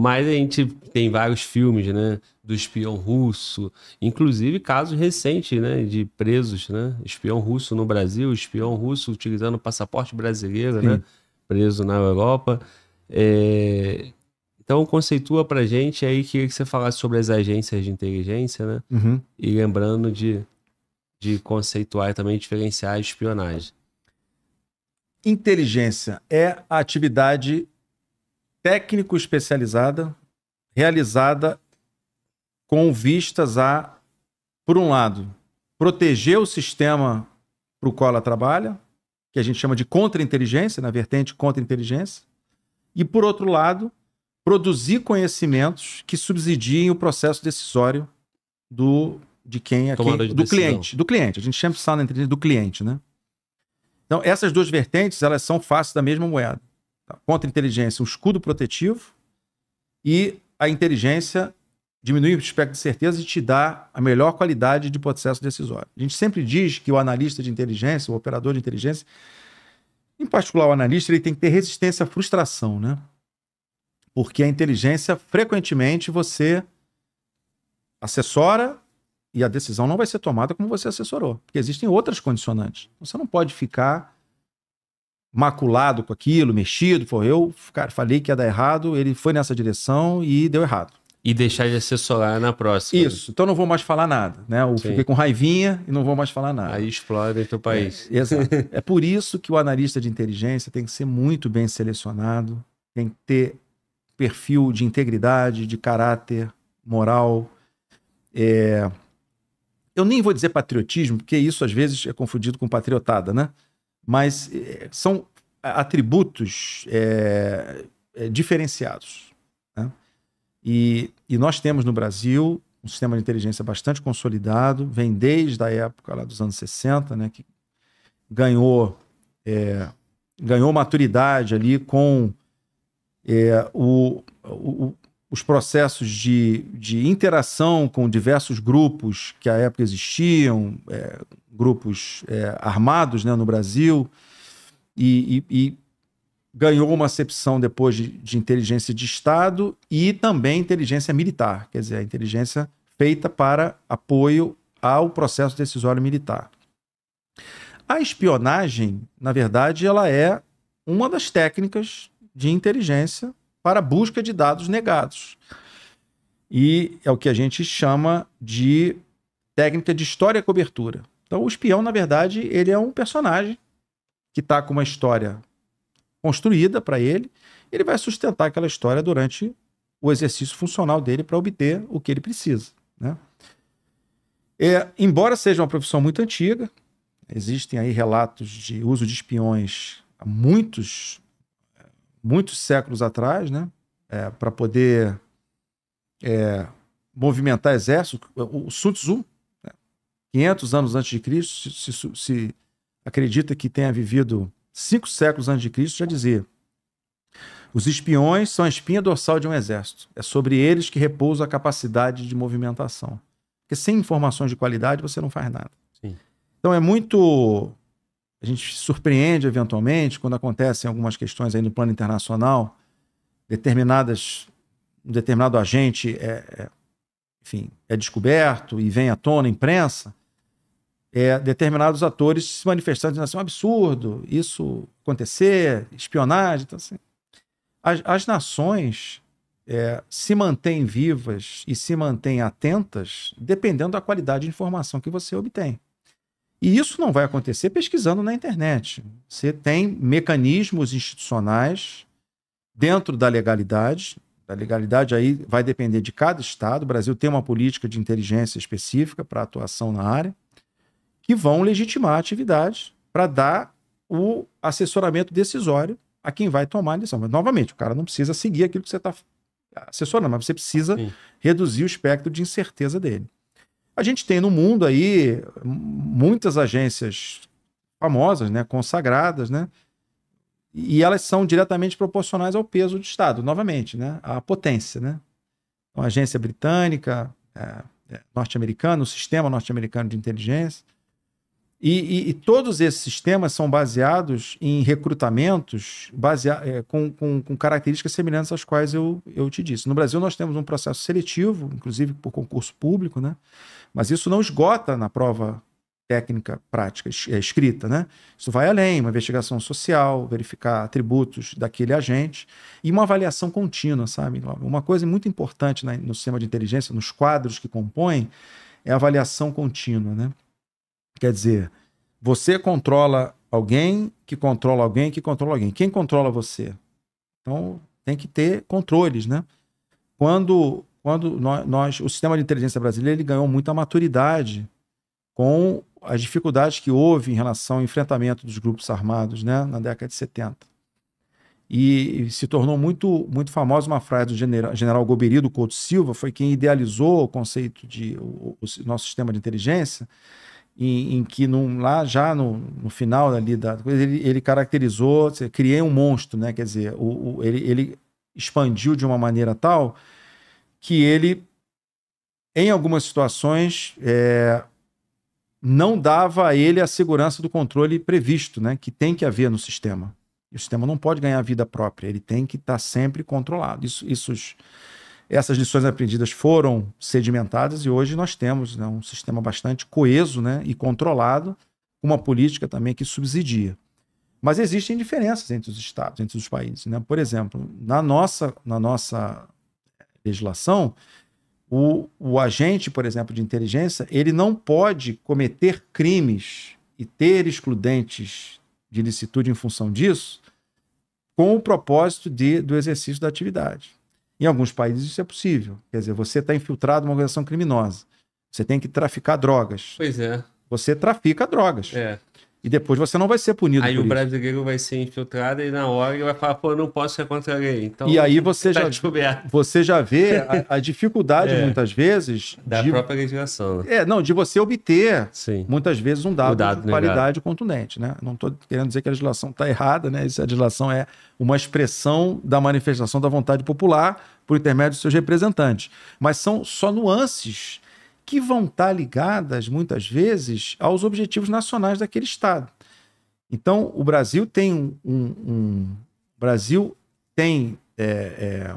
Mas a gente tem vários filmes, né? Do espião russo, inclusive casos recentes, né? De presos, né? Espião russo no Brasil, espião russo utilizando passaporte brasileiro, né, Sim. né? Preso na Europa. É... Então, conceitua pra gente aí, queria que você falasse sobre as agências de inteligência, né? Uhum. E lembrando de, de conceituar e também diferenciar a espionagem. Inteligência é a atividade técnico especializada realizada com vistas a, por um lado, proteger o sistema para o qual ela trabalha, que a gente chama de contra-inteligência, na né, vertente contra-inteligência, e, por outro lado, produzir conhecimentos que subsidiem o processo decisório do de quem é quem, de do cliente, do cliente. A gente sempre fala na inteligência do cliente, né? Então, essas duas vertentes, elas são faces da mesma moeda. Tá? Contra-inteligência, um escudo protetivo e a inteligência diminui o espectro de certeza e te dá a melhor qualidade de processo decisório. A gente sempre diz que o analista de inteligência, o operador de inteligência, em particular o analista, ele tem que ter resistência à frustração, né? Porque a inteligência, frequentemente, você assessora e a decisão não vai ser tomada como você assessorou, porque existem outras condicionantes. Você não pode ficar maculado com aquilo, mexido. Foi eu, cara, falei que ia dar errado, ele foi nessa direção e deu errado. E deixar de assessorar na próxima. Isso, então não vou mais falar nada, né? Eu Sim. fiquei com raivinha e não vou mais falar nada. Aí explode teu país. É, exato. é por isso que o analista de inteligência tem que ser muito bem selecionado, tem que ter perfil de integridade, de caráter, moral. É... Eu nem vou dizer patriotismo, porque isso às vezes é confundido com patriotada, né? mas eh, são atributos é, diferenciados. Né? E, e, nós temos no Brasil um sistema de inteligência bastante consolidado, vem desde a época lá dos anos 60, né, que ganhou, é, ganhou maturidade ali com é, o, o, os processos de, de interação com diversos grupos que à época existiam, é, grupos é, armados né, no Brasil, e, e, e, ganhou uma acepção depois de, de inteligência de Estado e também inteligência militar, quer dizer, a inteligência feita para apoio ao processo decisório militar. A espionagem, na verdade, ela é uma das técnicas de inteligência para busca de dados negados. E é o que a gente chama de técnica de história cobertura. Então, o espião, na verdade, ele é um personagem que está com uma história construída para ele. Ele vai sustentar aquela história durante o exercício funcional dele para obter o que ele precisa. Né? É, embora seja uma profissão muito antiga, existem aí relatos de uso de espiões há muitos muitos séculos atrás, né? É, para poder é, movimentar exército. O Sun Tzu, né? 500 anos antes de Cristo, se, se, se acredita que tenha vivido cinco séculos antes de Cristo, já dizia: os espiões são a espinha dorsal de um exército. É sobre eles que repousa a capacidade de movimentação. Porque sem informações de qualidade você não faz nada. Sim. Então é muito a gente surpreende eventualmente quando acontecem algumas questões aí no plano internacional, determinadas um determinado agente é, é enfim, é descoberto e vem à tona imprensa, é, determinados atores se manifestando dizendo assim, é um absurdo isso acontecer, espionagem, então assim. As, as nações é, se mantêm vivas e se mantêm atentas dependendo da qualidade de informação que você obtém. E isso não vai acontecer pesquisando na internet. Você tem mecanismos institucionais dentro da legalidade. Da legalidade aí vai depender de cada estado. O Brasil tem uma política de inteligência específica para atuação na área que vão legitimar a atividade para dar o assessoramento decisório a quem vai tomar a decisão. Mas, novamente, o cara não precisa seguir aquilo que você está assessorando, mas você precisa Sim. reduzir o espectro de incerteza dele. A gente tem no mundo aí muitas agências famosas, né, consagradas, né, e elas são diretamente proporcionais ao peso do Estado, novamente, né, à potência, né. Então, agência britânica, é, é, norte-americana, o sistema norte-americano de inteligência, e, e, e, todos esses sistemas são baseados em recrutamentos é, com, com, com, características semelhantes às quais eu, eu te disse. No Brasil, nós temos um processo seletivo, inclusive por concurso público, né? mas isso não esgota na prova técnica prática é, escrita. Né? Isso vai além, uma investigação social, verificar atributos daquele agente e uma avaliação contínua, sabe? Uma coisa muito importante né, no sistema de inteligência, nos quadros que compõem, é a avaliação contínua. Né? Quer dizer, você controla alguém que controla alguém que controla alguém. Quem controla você? Então tem que ter controles, né? Quando, quando nós, nós o sistema de inteligência brasileiro ele ganhou muita maturidade com as dificuldades que houve em relação ao enfrentamento dos grupos armados, né, na década de 70. E, e se tornou muito muito famosa uma frase do general, general Goberido Couto Silva, foi quem idealizou o conceito de o, o nosso sistema de inteligência, em, em que num, lá já no, no, final ali da coisa, ele, ele caracterizou, criei um monstro, né? Quer dizer, o, o, ele, ele expandiu de uma maneira tal que ele, em algumas situações, é, não dava a ele a segurança do controle previsto, né? Que tem que haver no sistema. E o sistema não pode ganhar vida própria, ele tem que estar tá sempre controlado. Isso, isso essas lições aprendidas foram sedimentadas e hoje nós temos né, um sistema bastante coeso né, e controlado, uma política também que subsidia. Mas existem diferenças entre os estados, entre os países. Né? Por exemplo, na nossa, na nossa legislação, o, o agente, por exemplo, de inteligência, ele não pode cometer crimes e ter excludentes de licitude em função disso, com o propósito de, do exercício da atividade. Em alguns países isso é possível. Quer dizer, você está infiltrado numa organização criminosa. Você tem que traficar drogas. Pois é. Você trafica drogas. É. E depois você não vai ser punido. Aí o isso. brasileiro vai ser infiltrado e na hora ele vai falar, pô, não posso ser contra a lei. Então, e aí você, tá já, você já vê a, a dificuldade, é, muitas vezes. Da de, própria legislação. Né? É, não, de você obter, Sim. muitas vezes, um dado, dado de qualidade negado. contundente. Né? Não estou querendo dizer que a legislação está errada, né? Isso, a legislação é uma expressão da manifestação da vontade popular por intermédio dos seus representantes. Mas são só nuances que vão estar tá ligadas, muitas vezes, aos objetivos nacionais daquele Estado. Então, o Brasil tem um. um, um Brasil tem, é, é,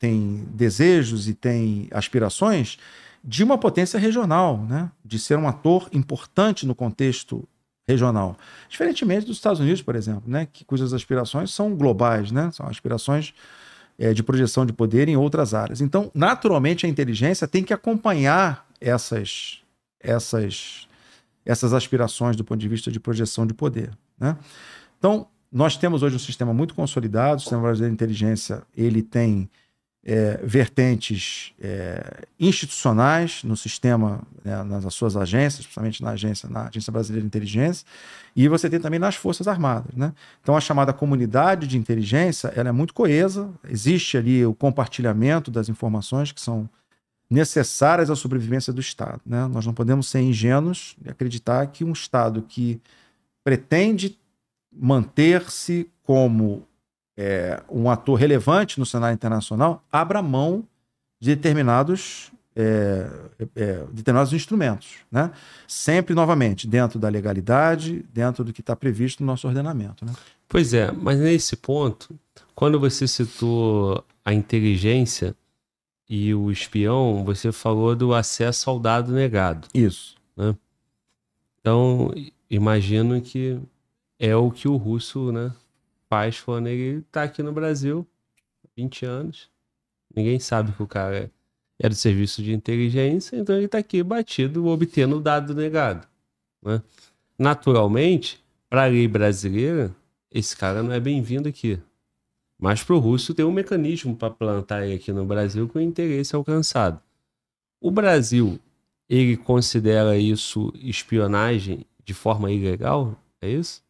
tem desejos e tem aspirações de uma potência regional, né? de ser um ator importante no contexto regional. Diferentemente dos Estados Unidos, por exemplo, né? que, cujas aspirações são globais, né? são aspirações é, de projeção de poder em outras áreas. Então, naturalmente, a inteligência tem que acompanhar essas, essas, essas aspirações do ponto de vista de projeção de poder. Né? Então, nós temos hoje um sistema muito consolidado, o sistema brasileiro de inteligência ele tem é, vertentes é, institucionais no sistema, né, nas suas agências, principalmente na agência, na Agência Brasileira de Inteligência, e você tem também nas Forças Armadas. Né? Então, a chamada comunidade de inteligência ela é muito coesa, existe ali o compartilhamento das informações que são necessárias à sobrevivência do Estado. Né? Nós não podemos ser ingênuos e acreditar que um Estado que pretende manter-se como é, um ator relevante no cenário internacional abra mão de determinados, é, é, determinados instrumentos. Né? Sempre, novamente, dentro da legalidade, dentro do que está previsto no nosso ordenamento. Né? Pois é, mas nesse ponto, quando você citou a inteligência, e o espião, você falou do acesso ao dado negado. Isso. Né? Então, imagino que é o que o russo né, faz quando ele está aqui no Brasil, 20 anos. Ninguém sabe que o cara é, é do serviço de inteligência, então ele está aqui batido, obtendo o dado negado. Né? Naturalmente, para a lei brasileira, esse cara não é bem-vindo aqui. Mas para o russo tem um mecanismo para plantar aqui no Brasil com interesse alcançado. O Brasil, ele considera isso espionagem de forma ilegal? É isso?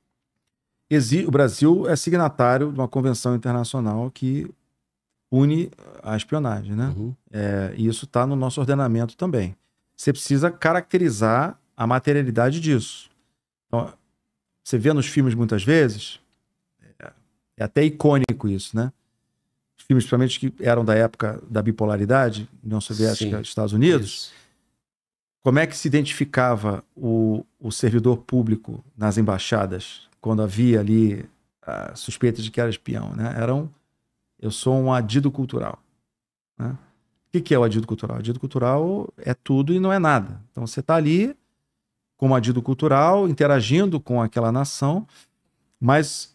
o Brasil é signatário de uma convenção internacional que une a espionagem, né? Uhum. É, e isso está no nosso ordenamento também. Você precisa caracterizar a materialidade disso. Então, você vê nos filmes muitas vezes é até icônico isso, né? Os filmes, principalmente, que eram da época da bipolaridade, União Soviética Sim, Estados Unidos. Isso. Como é que se identificava o, o servidor público nas embaixadas quando havia ali a suspeita de que era espião, né? Era um, eu sou um adido cultural, né? O que, que é o adido cultural? O adido cultural é tudo e não é nada. Então você está ali como adido cultural, interagindo com aquela nação, mas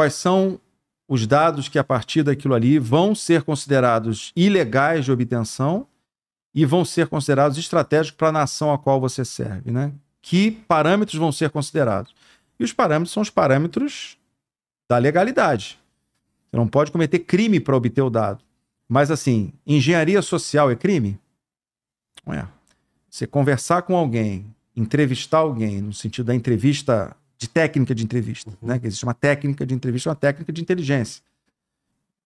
quais são os dados que, a partir daquilo ali, vão ser considerados ilegais de obtenção e vão ser considerados estratégicos para a nação a qual você serve, né? Que parâmetros vão ser considerados? E os parâmetros são os parâmetros da legalidade. Você não pode cometer crime para obter o dado. Mas assim, engenharia social é crime? Não é. Você conversar com alguém, entrevistar alguém, no sentido da entrevista de técnica de entrevista, uhum. né? Que existe uma técnica de entrevista, uma técnica de inteligência.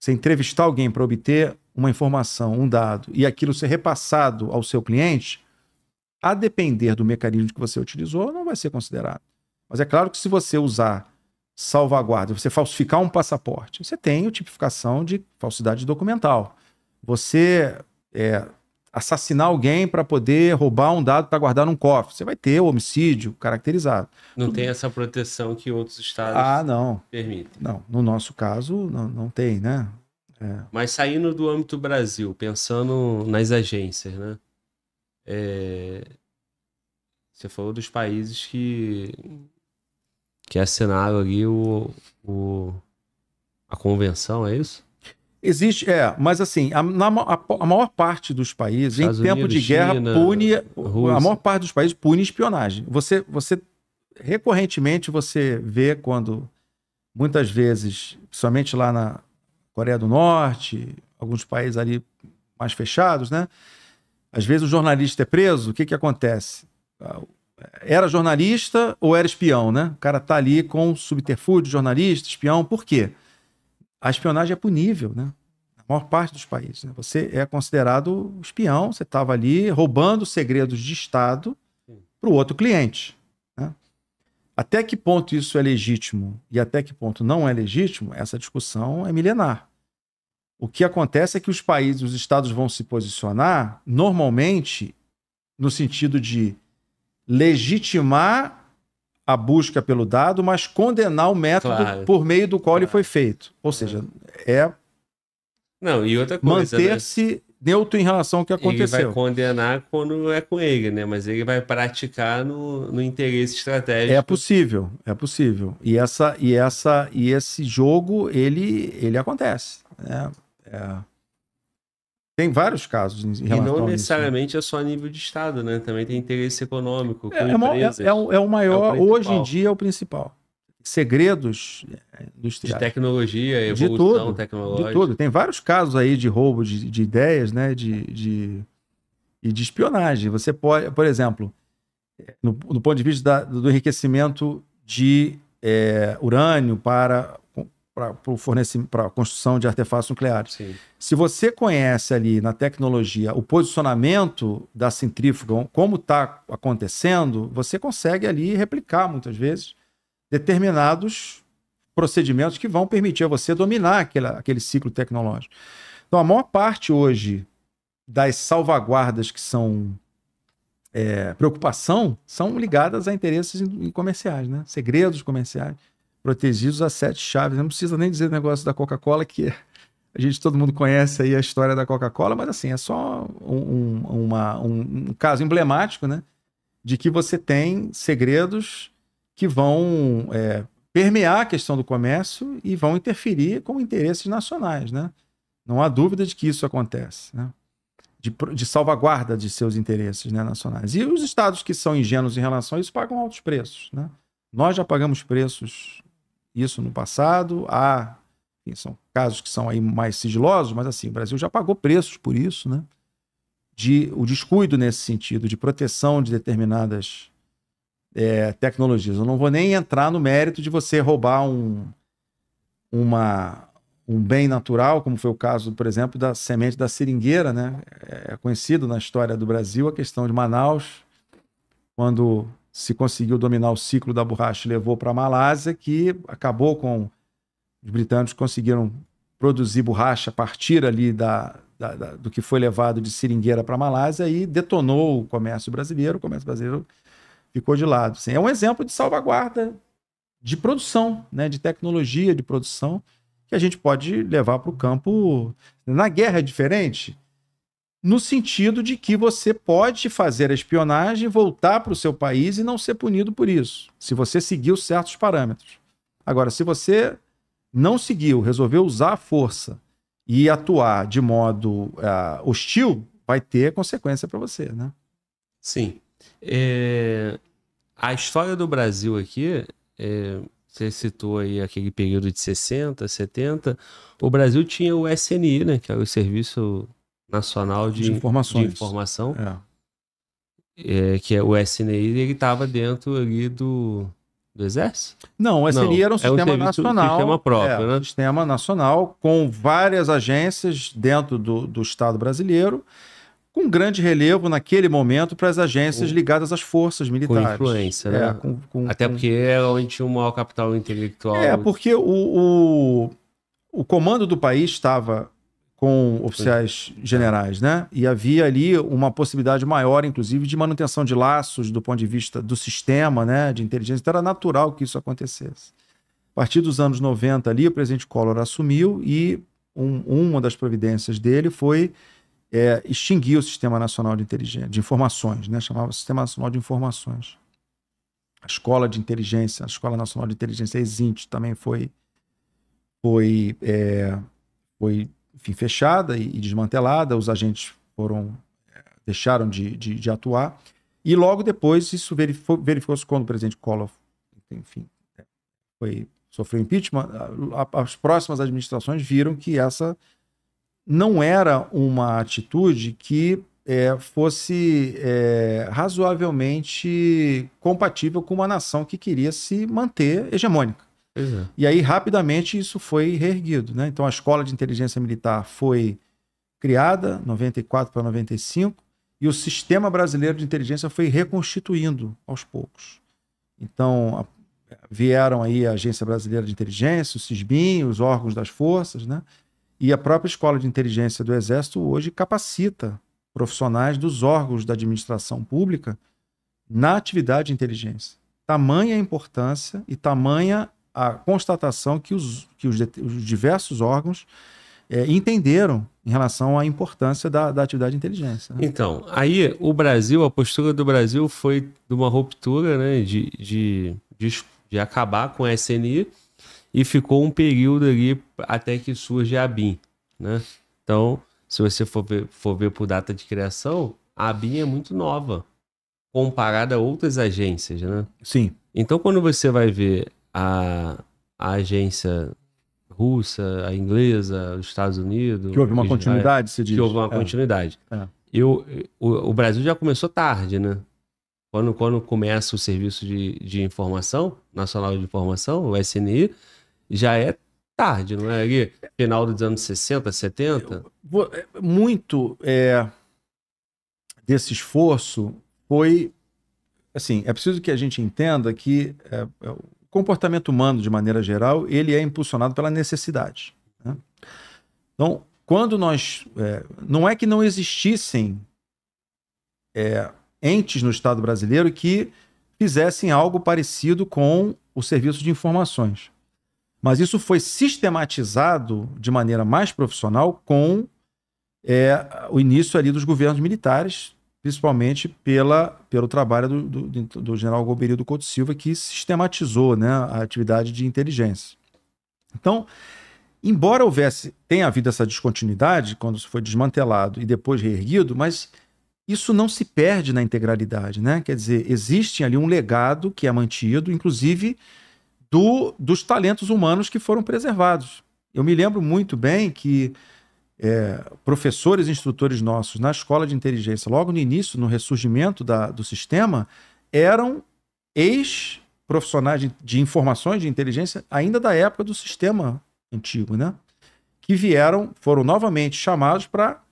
Você entrevistar alguém para obter uma informação, um dado, e aquilo ser repassado ao seu cliente, a depender do mecanismo que você utilizou, não vai ser considerado. Mas é claro que se você usar salvaguarda, você falsificar um passaporte, você tem a tipificação de falsidade documental. Você é, assassinar alguém para poder roubar um dado para guardar num cofre. Você vai ter o homicídio caracterizado. Não Tudo... tem essa proteção que outros estados ah, não. permitem. Não, no nosso caso não, não tem, né? É. Mas saindo do âmbito Brasil, pensando nas agências, né? É... Você falou dos países que que assinaram ali o, o... a convenção, é isso? Existe, é, mas assim, a, na, a, a maior parte dos países, Estados em tempo Unidos, de guerra, China, pune. Rússia. A maior parte dos países pune espionagem. Você, você recorrentemente você vê quando muitas vezes, somente lá na Coreia do Norte, alguns países ali mais fechados, né? Às vezes o jornalista é preso, o que que acontece? Ah, era jornalista ou era espião, né? O cara tá ali com subterfúgio, jornalista, espião, por quê? a espionagem é punível, né? Na maior parte dos países. Né? Você é considerado espião, você estava ali roubando segredos de Estado para o outro cliente. Né? Até que ponto isso é legítimo e até que ponto não é legítimo, essa discussão é milenar. O que acontece é que os países, os estados vão se posicionar normalmente no sentido de legitimar a busca pelo dado, mas condenar o método claro, por meio do qual claro. ele foi feito. Ou seja, é. Não, e outra coisa. Né? Manter-se né? neutro em relação ao que aconteceu. Ele vai condenar quando é com ele, né? Mas ele vai praticar no, no interesse estratégico. É possível, é possível. E, essa, e, essa, e esse jogo, ele, ele acontece. Né? É. Tem vários casos em relação E não né? necessariamente é só a nível de Estado, né? Também tem interesse econômico. É, é, é, é, o, é o maior, é o hoje em dia é o principal. Segredos é, industriais. De tecnologia, evolução de tudo, tecnológica. De tudo. Tem vários casos aí de roubo de, de ideias, né? De, de, e de espionagem. Você pode, por exemplo, no, ponto de vista da, do enriquecimento de é, urânio para para a construção de artefatos nucleares. Sim. Se você conhece ali na tecnologia o posicionamento da centrífuga, como está acontecendo, você consegue ali replicar muitas vezes determinados procedimentos que vão permitir a você dominar aquele, aquele ciclo tecnológico. Então, a maior parte hoje das salvaguardas que são é, preocupação são ligadas a interesses comerciais, né? segredos comerciais protegidos a sete chaves. Não precisa nem dizer o negócio da Coca-Cola, que a gente, todo mundo conhece aí a história da Coca-Cola, mas assim, é só um, uma, um, um caso emblemático, né? De que você tem segredos que vão é, permear a questão do comércio e vão interferir com interesses nacionais, né? Não há dúvida de que isso acontece, né? De, de salvaguarda de seus interesses né, nacionais. E os estados que são ingênuos em relação a isso pagam altos preços, né? Nós já pagamos preços isso no passado. Há, enfim, são casos que são aí mais sigilosos, mas assim, o Brasil já pagou preços por isso, né? De, o descuido nesse sentido, de proteção de determinadas é, tecnologias. Eu não vou nem entrar no mérito de você roubar um, uma, um bem natural, como foi o caso, por exemplo, da semente da seringueira, né? É, é conhecido na história do Brasil a questão de Manaus, quando se conseguiu dominar o ciclo da borracha e levou para a Malásia, que acabou com. Os britânicos conseguiram produzir borracha a partir ali da, da, da do que foi levado de seringueira para a Malásia e detonou o comércio brasileiro. O comércio brasileiro ficou de lado. Assim, é um exemplo de salvaguarda de produção, né, de tecnologia de produção, que a gente pode levar para o campo. Na guerra é diferente no sentido de que você pode fazer a espionagem, voltar para o seu país e não ser punido por isso, se você seguiu certos parâmetros. Agora, se você não seguiu, resolveu usar a força e atuar de modo uh, hostil, vai ter consequência para você, né? Sim. É... A história do Brasil aqui, é... você citou aí aquele período de 60, 70, o Brasil tinha o SNI, né, que era o Serviço Nacional de, de Informações. De informação, é. É, que é o SNI, ele estava dentro ali do, do Exército? Não, o SNI Não, era um é sistema é um nacional. Sistema próprio, é, né? Um sistema nacional com várias agências dentro do, do Estado brasileiro com grande relevo naquele momento para as agências com, ligadas às forças militares. Com influência, é, né? Com, com, Até porque era é onde tinha o maior capital intelectual. É, porque o, o, o comando do país estava com oficiais generais, né? E havia ali uma possibilidade maior, inclusive, de manutenção de laços do ponto de vista do sistema, né, de inteligência. Então era natural que isso acontecesse. A partir dos anos 90 ali, o presidente Collor assumiu e um, uma das providências dele foi é, extinguir o Sistema Nacional de Inteligência, de Informações, né? Chamava Sistema Nacional de Informações. A Escola de Inteligência, a Escola Nacional de Inteligência, a ESINT, também foi foi é, foi enfim, fechada e, desmantelada, os agentes foram eh, deixaram de, de, de atuar. E logo depois isso verificou-se verificou quando o presidente Collor, enfim, foi, sofreu impeachment. As próximas administrações viram que essa não era uma atitude que é, fosse é, razoavelmente compatível com uma nação que queria se manter hegemônica. É. E aí, rapidamente, isso foi reerguido. Né? Então, a Escola de Inteligência Militar foi criada, 94 para 95, e o Sistema Brasileiro de Inteligência foi reconstituindo aos poucos. Então, a, vieram aí a Agência Brasileira de Inteligência, o SISBIM, os órgãos das forças, né? E a própria Escola de Inteligência do Exército hoje capacita profissionais dos órgãos da administração pública na atividade de inteligência. Tamanha a importância e tamanha a constatação que os, que os, os diversos órgãos é, entenderam em relação à importância da, da atividade de inteligência. Né? Então, aí o Brasil, a postura do Brasil foi de uma ruptura né, de, de, de, de acabar com a SNI e ficou um período ali até que surge a BIM. Né? Então, se você for ver, for ver por data de criação, a BIM é muito nova comparada a outras agências, né? Sim. Então, quando você vai ver a, a agência russa, a inglesa, os Estados Unidos. Que houve uma é, continuidade, se diz. Que houve uma é. continuidade. É. Eu, o, o, Brasil já começou tarde, né? Quando, quando começa o serviço de, de informação, Nacional de Informação, o SNI, já é tarde, não é? Ali, final dos anos 60, 70. Vou, é, muito é, desse esforço foi. Assim, é preciso que a gente entenda que é, comportamento humano, de maneira geral, ele é impulsionado pela necessidade. Né? Então, quando nós. É, não é que não existissem é, entes no Estado brasileiro que fizessem algo parecido com o serviço de informações. Mas isso foi sistematizado de maneira mais profissional com é, o início ali dos governos militares, principalmente pela, pelo trabalho do, do, do general Goberio Couto Silva, que sistematizou né, a atividade de inteligência. Então, embora houvesse, tenha havido essa descontinuidade, quando foi desmantelado e depois reerguido, mas isso não se perde na integralidade, né? Quer dizer, existe ali um legado que é mantido, inclusive do, dos talentos humanos que foram preservados. Eu me lembro muito bem que é, professores e instrutores nossos na escola de inteligência, logo no início, no ressurgimento da, do sistema, eram ex-profissionais de, de, informações de inteligência ainda da época do sistema antigo, né? Que vieram, foram novamente chamados para,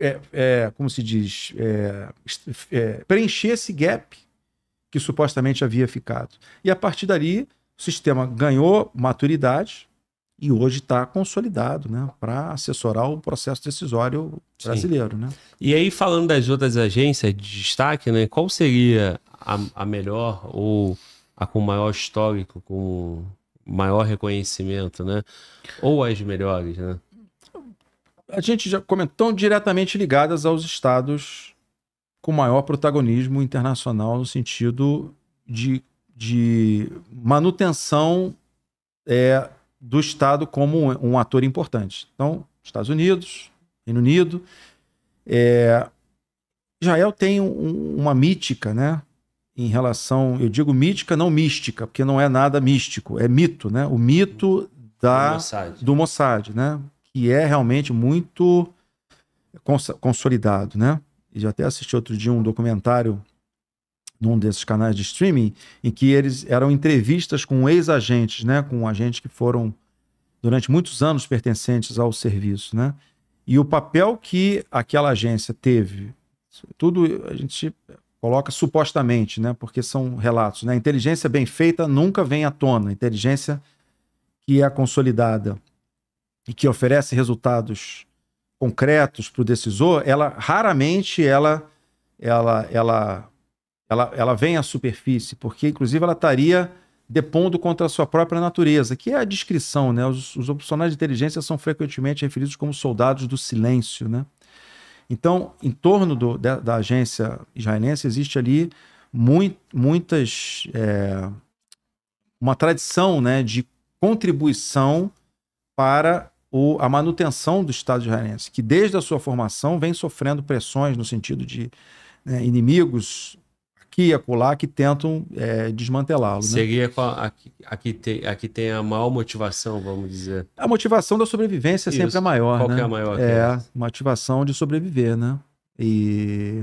é, é, como se diz, é, é, preencher esse gap que supostamente havia ficado. E a partir dali, o sistema ganhou maturidade, e hoje está consolidado né, para assessorar o processo decisório brasileiro. Né? E aí, falando das outras agências de destaque, né, qual seria a, a melhor ou a com maior histórico, com maior reconhecimento, né? Ou as melhores, né? A gente já comentou diretamente ligadas aos estados com maior protagonismo internacional no sentido de, de manutenção é, do Estado como um, um ator importante. Então, Estados Unidos, Reino Unido. É... Israel tem um, uma mítica, né? Em relação, eu digo mítica, não mística, porque não é nada místico, é mito, né? O mito da, do, Mossad. do Mossad, né? Que é realmente muito cons consolidado, né? E já até assisti outro dia um documentário num desses canais de streaming, em que eles eram entrevistas com ex-agentes, né? Com agentes que foram durante muitos anos pertencentes ao serviço, né? E o papel que aquela agência teve, tudo a gente coloca supostamente, né? Porque são relatos, né? Inteligência bem feita nunca vem à tona, inteligência que é consolidada e que oferece resultados concretos para o decisor, ela raramente ela ela ela ela, ela vem à superfície, porque inclusive ela estaria depondo contra a sua própria natureza, que é a descrição, né? Os, os profissionais de inteligência são frequentemente referidos como soldados do silêncio, né? Então, em torno do, da, da, agência israelense existe ali muito, muitas é, uma tradição, né, de contribuição para o, a manutenção do Estado israelense, que desde a sua formação vem sofrendo pressões no sentido de né, inimigos aqui e acolá que tentam é, desmantelá-lo. Né? Seria né? a, a, que tem, a que tem a maior motivação, vamos dizer. A motivação da sobrevivência é Isso. sempre é maior. Qual né? que é a maior? É, é motivação de sobreviver, né? E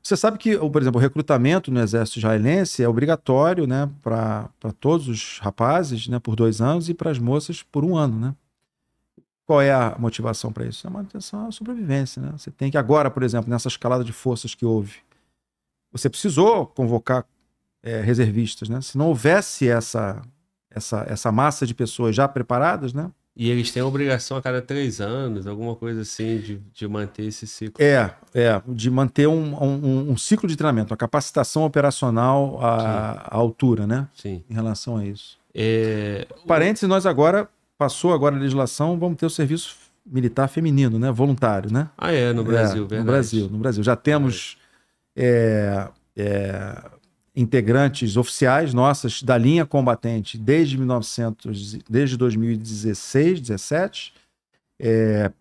você sabe que, por exemplo, o recrutamento no exército israelense é obrigatório né, para todos os rapazes né, por dois anos e para as moças por um ano, né? Qual é a motivação para isso? É a manutenção é a sobrevivência, né? Você tem que agora, por exemplo, nessa escalada de forças que houve, você precisou convocar é, reservistas, né? Se não houvesse essa, essa, essa massa de pessoas já preparadas, né? E eles têm a obrigação a cada três anos, alguma coisa assim, de, de manter esse ciclo. É, é, de manter um, um, um ciclo de treinamento, uma capacitação operacional à, à altura, né? Sim. Em relação a isso. É... Parênteses, nós agora, passou agora a legislação, vamos ter o serviço militar feminino, né? Voluntário, né? Ah, é, no é, Brasil, é, verdade. No Brasil, no Brasil. Já temos. É é, é, integrantes oficiais nossas da linha combatente desde 1900, desde 2016, 17, é,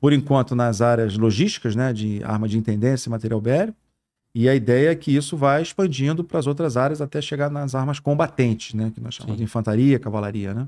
por enquanto nas áreas logísticas, né, de arma de intendência e material bélico, e a ideia é que isso vai expandindo para as outras áreas até chegar nas armas combatentes, né, que nós chamamos Sim. de infantaria, cavalaria, né?